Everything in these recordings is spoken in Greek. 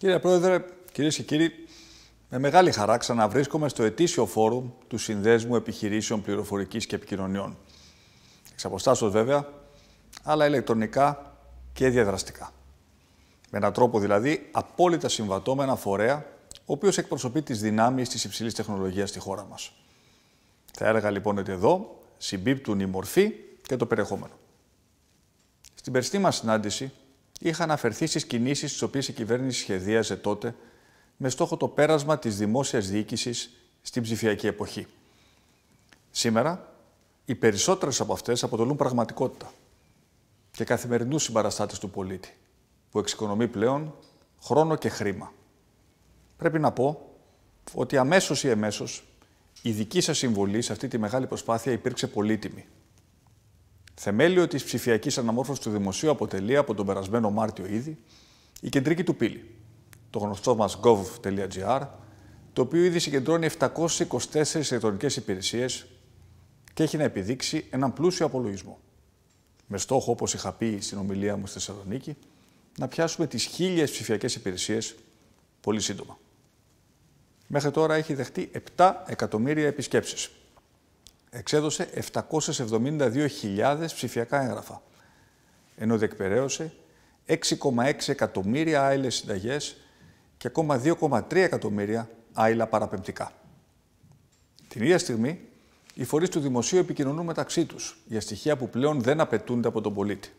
Κύριε Πρόεδρε, κυρίες και κύριοι, με μεγάλη χαρά ξαναβρίσκομαι στο ετήσιο φόρουμ του Συνδέσμου Επιχειρήσεων Πληροφορικής και Επικοινωνιών. Εξ βέβαια, αλλά ηλεκτρονικά και διαδραστικά. Με έναν τρόπο δηλαδή απόλυτα συμβατό με ένα φορέα, ο οποίος εκπροσωπεί τις δυνάμεις της υψηλής τεχνολογίας στη χώρα μας. Θα έλεγα λοιπόν ότι εδώ συμπίπτουν η μορφή και το περιεχόμενο. Στην περσινή μας συνάντηση είχα αναφερθεί στις κινήσεις τις οποίες η κυβέρνηση σχεδίαζε τότε με στόχο το πέρασμα της δημόσιας διοίκησης στην ψηφιακή εποχή. Σήμερα, οι περισσότερες από αυτές αποτελούν πραγματικότητα και καθημερινούς συμπαραστάτες του πολίτη, που εξοικονομεί πλέον χρόνο και χρήμα. Πρέπει να πω ότι αμέσως ή εμέσως η δική σας συμβολή σε αυτή τη μεγάλη προσπάθεια υπήρξε πολύτιμη. Θεμέλιο της ψηφιακής αναμόρφωσης του Δημοσίου αποτελεί από τον περασμένο Μάρτιο ήδη η κεντρική του πύλη, το γνωστό μας gov.gr, το οποίο ήδη συγκεντρώνει 724 ηλεκτρονικέ υπηρεσίες και έχει να επιδείξει έναν πλούσιο απολογισμό. Με στόχο, όπως είχα πει στην ομιλία μου στη Θεσσαλονίκη, να πιάσουμε τις χίλιες ψηφιακές υπηρεσίες πολύ σύντομα. Μέχρι τώρα έχει δεχτεί 7 εκατομμύρια επισκέψεις εξέδωσε 772.000 ψηφιακά έγγραφα, ενώ διεκπαιρέωσε 6,6 εκατομμύρια άειλες συνταγές και ακόμα 2,3 εκατομμύρια άειλα παραπεμπτικά. Την ίδια στιγμή, οι φορείς του δημοσίου επικοινωνούν μεταξύ τους για στοιχεία που πλέον δεν απαιτούνται από τον πολίτη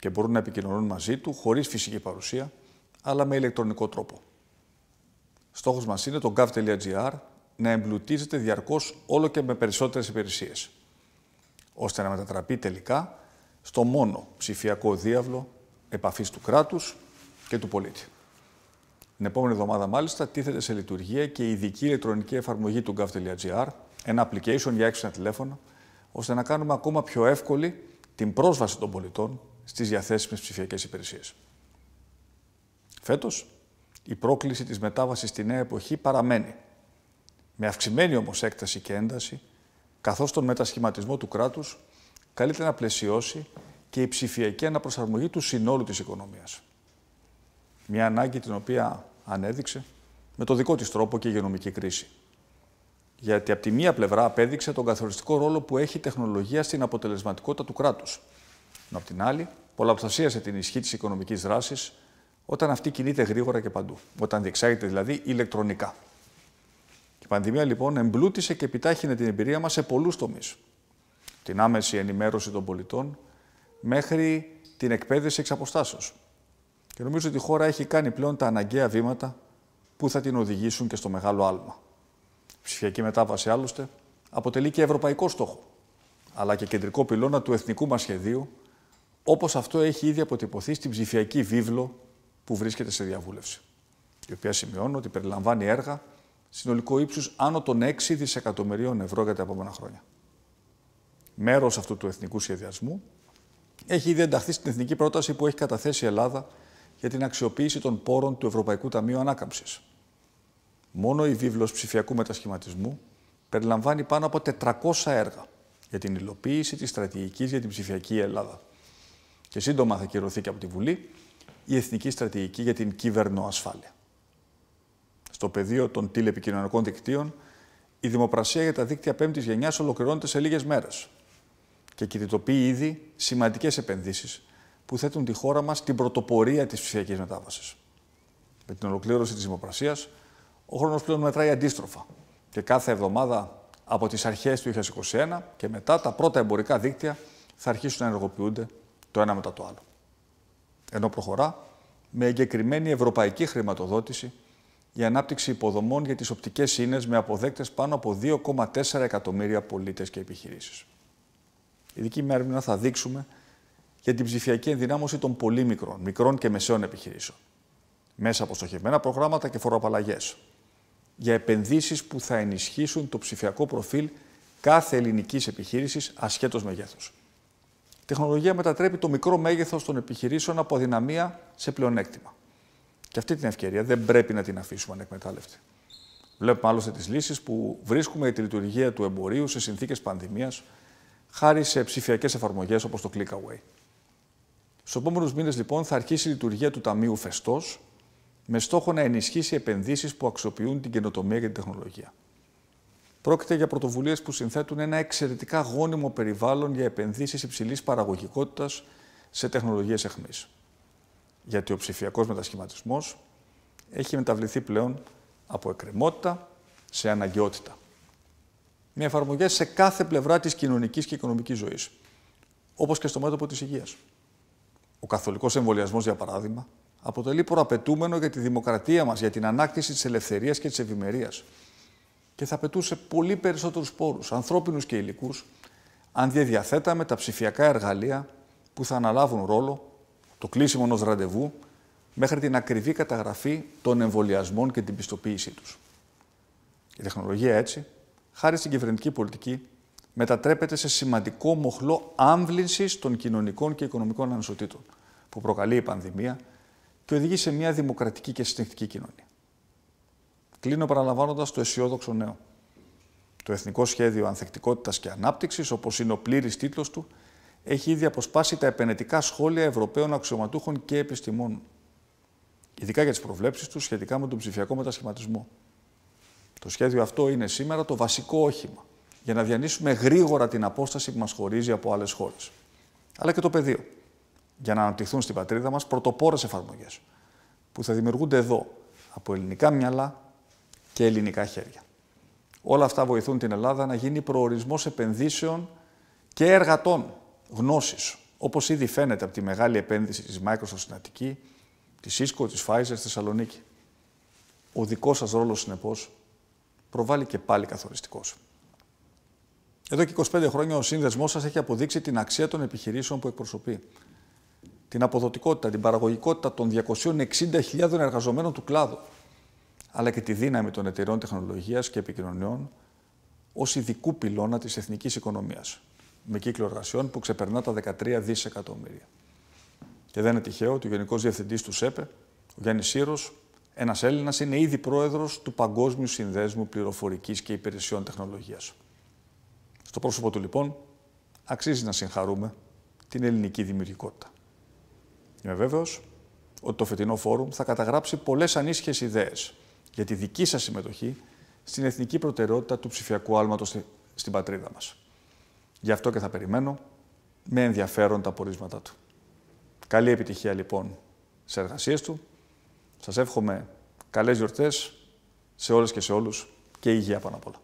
και μπορούν να επικοινωνούν μαζί του χωρίς φυσική παρουσία, αλλά με ηλεκτρονικό τρόπο. Στόχος μας είναι το gav.gr να εμπλουτίζεται διαρκώς όλο και με περισσότερες υπηρεσίες, ώστε να μετατραπεί τελικά στο μόνο ψηφιακό διάβλο επαφής του κράτους και του πολίτη. Την επόμενη εβδομάδα, μάλιστα, τίθεται σε λειτουργία και η ειδική ηλεκτρονική εφαρμογή του gav.gr, ένα application για έξυπνα τηλέφωνα, ώστε να κάνουμε ακόμα πιο εύκολη την πρόσβαση των πολιτών στις διαθέσιμες ψηφιακές υπηρεσίες. Φέτος, η πρόκληση της μετάβασης στη νέα εποχή παραμένει με αυξημένη όμως έκταση και ένταση, καθώς τον μετασχηματισμό του κράτους καλείται να πλαισιώσει και η ψηφιακή αναπροσαρμογή του συνόλου της οικονομίας. Μια ανάγκη την οποία ανέδειξε με το δικό της τρόπο και η υγειονομική κρίση. Γιατί από τη μία πλευρά απέδειξε τον καθοριστικό ρόλο που έχει η τεχνολογία στην αποτελεσματικότητα του κράτους. Ενώ από την άλλη πολλαπλασίασε την ισχύ της οικονομικής δράσης όταν αυτή κινείται γρήγορα και παντού. Όταν διεξάγεται δηλαδή ηλεκτρονικά. Η πανδημία λοιπόν εμπλούτησε και επιτάχυνε την εμπειρία μας σε πολλούς τομείς. Την άμεση ενημέρωση των πολιτών μέχρι την εκπαίδευση εξ αποστάσεως. Και νομίζω ότι η χώρα έχει κάνει πλέον τα αναγκαία βήματα που θα την οδηγήσουν και στο μεγάλο άλμα. Η ψηφιακή μετάβαση άλλωστε αποτελεί και ευρωπαϊκό στόχο, αλλά και κεντρικό πυλώνα του εθνικού μας σχεδίου, όπως αυτό έχει ήδη αποτυπωθεί στην ψηφιακή βίβλο που βρίσκεται σε διαβούλευση, η οποία σημειώνω ότι περιλαμβάνει έργα συνολικό ύψους άνω των 6 δισεκατομμυρίων ευρώ για τα επόμενα χρόνια. Μέρος αυτού του εθνικού σχεδιασμού έχει ήδη ενταχθεί στην εθνική πρόταση που έχει καταθέσει η Ελλάδα για την αξιοποίηση των πόρων του Ευρωπαϊκού Ταμείου Ανάκαμψης. Μόνο η βίβλος ψηφιακού μετασχηματισμού περιλαμβάνει πάνω από 400 έργα για την υλοποίηση της στρατηγικής για την ψηφιακή Ελλάδα. Και σύντομα θα κυρωθεί και από τη Βουλή η Εθνική Στρατηγική για την Κυβερνοασφάλεια στο πεδίο των τηλεπικοινωνικών δικτύων, η δημοπρασία για τα δίκτυα πέμπτης γενιάς ολοκληρώνεται σε λίγες μέρες και κινητοποιεί ήδη σημαντικές επενδύσεις που θέτουν τη χώρα μας στην πρωτοπορία της ψηφιακής μετάβασης. Με την ολοκλήρωση της δημοπρασίας, ο χρόνος πλέον μετράει αντίστροφα και κάθε εβδομάδα από τις αρχές του 2021 και μετά τα πρώτα εμπορικά δίκτυα θα αρχίσουν να ενεργοποιούνται το ένα μετά το άλλο. Ενώ προχωρά με εγκεκριμένη ευρωπαϊκή χρηματοδότηση για ανάπτυξη υποδομών για τις οπτικές σύνες με αποδέκτες πάνω από 2,4 εκατομμύρια πολίτες και επιχειρήσεις. Ειδική δική θα δείξουμε για την ψηφιακή ενδυνάμωση των πολύ μικρών, μικρών και μεσαίων επιχειρήσεων, μέσα από στοχευμένα προγράμματα και φοροαπαλλαγές, για επενδύσεις που θα ενισχύσουν το ψηφιακό προφίλ κάθε ελληνικής επιχείρησης ασχέτως μεγέθους. Η τεχνολογία μετατρέπει το μικρό μέγεθος των επιχειρήσεων από δυναμία σε πλεονέκτημα. Και αυτή την ευκαιρία δεν πρέπει να την αφήσουμε ανεκμετάλλευτη. Βλέπουμε άλλωστε τις λύσεις που βρίσκουμε για τη λειτουργία του εμπορίου σε συνθήκες πανδημίας χάρη σε ψηφιακές εφαρμογές όπως το Clickaway. Στους επόμενους μήνες, λοιπόν, θα αρχίσει η λειτουργία του Ταμείου Φεστός με στόχο να ενισχύσει επενδύσεις που αξιοποιούν την καινοτομία και την τεχνολογία. Πρόκειται για πρωτοβουλίες που συνθέτουν ένα εξαιρετικά γόνιμο περιβάλλον για επενδύσεις υψηλής παραγωγικότητας σε τεχνολογίες αιχμή. Γιατί ο ψηφιακός μετασχηματισμός έχει μεταβληθεί πλέον από εκκρεμότητα σε αναγκαιότητα. Με εφαρμογέ σε κάθε πλευρά της κοινωνικής και οικονομικής ζωής, όπως και στο μέτωπο της υγείας. Ο καθολικός εμβολιασμός, για παράδειγμα, αποτελεί προαπαιτούμενο για τη δημοκρατία μας, για την ανάκτηση της ελευθερίας και της ευημερίας. Και θα απαιτούσε πολύ περισσότερους πόρους, ανθρώπινους και υλικούς, αν διαδιαθέταμε τα ψηφιακά εργαλεία που θα αναλάβουν ρόλο το κλείσιμο ενός ραντεβού μέχρι την ακριβή καταγραφή των εμβολιασμών και την πιστοποίησή τους. Η τεχνολογία έτσι, χάρη στην κυβερνητική πολιτική, μετατρέπεται σε σημαντικό μοχλό άμβλησης των κοινωνικών και οικονομικών ανισοτήτων που προκαλεί η πανδημία και οδηγεί σε μια δημοκρατική και συνεχτική κοινωνία. Κλείνω παραλαμβάνοντας το αισιόδοξο νέο. Το Εθνικό Σχέδιο Ανθεκτικότητας και Ανάπτυξης όπως είναι ο πλήρης τίτλος του, έχει ήδη αποσπάσει τα επενετικά σχόλια Ευρωπαίων αξιωματούχων και επιστημόνων. Ειδικά για τις προβλέψεις τους σχετικά με τον ψηφιακό μετασχηματισμό. Το σχέδιο αυτό είναι σήμερα το βασικό όχημα για να διανύσουμε γρήγορα την απόσταση που μας χωρίζει από άλλες χώρες. Αλλά και το πεδίο. Για να αναπτυχθούν στην πατρίδα μας πρωτοπόρες εφαρμογές που θα δημιουργούνται εδώ από ελληνικά μυαλά και ελληνικά χέρια. Όλα αυτά βοηθούν την Ελλάδα να γίνει προορισμός επενδύσεων και εργατών γνώσης, όπως ήδη φαίνεται από τη μεγάλη επένδυση της Microsoft στην Αττική, της Cisco, της Pfizer στη Θεσσαλονίκη. Ο δικός σας ρόλος συνεπώς, προβάλλει και πάλι καθοριστικός. Εδώ και 25 χρόνια ο σύνδεσμός σας έχει αποδείξει την αξία των επιχειρήσεων που εκπροσωπεί. Την αποδοτικότητα, την παραγωγικότητα των 260.000 εργαζομένων του κλάδου, αλλά και τη δύναμη των εταιρεών τεχνολογίας και επικοινωνιών ως ειδικού πυλώνα της εθνικής οικονομίας με κύκλο εργασιών που ξεπερνά τα 13 δισεκατομμύρια. Και δεν είναι τυχαίο ότι ο Γενικός Διευθυντής του ΣΕΠΕ, ο Γιάννης Σύρος, ένας Έλληνας, είναι ήδη πρόεδρος του Παγκόσμιου Συνδέσμου Πληροφορικής και Υπηρεσιών Τεχνολογίας. Στο πρόσωπο του, λοιπόν, αξίζει να συγχαρούμε την ελληνική δημιουργικότητα. Είμαι βέβαιος ότι το φετινό φόρουμ θα καταγράψει πολλές ανίσχυες ιδέες για τη δική σας συμμετοχή στην εθνική προτεραιότητα του ψηφιακού άλματος στην πατρίδα μας. Γι' αυτό και θα περιμένω με ενδιαφέρον τα πορίσματά του. Καλή επιτυχία λοιπόν σε εργασίες του. Σας εύχομαι καλές γιορτές σε όλες και σε όλους και υγεία πάνω απ' όλα.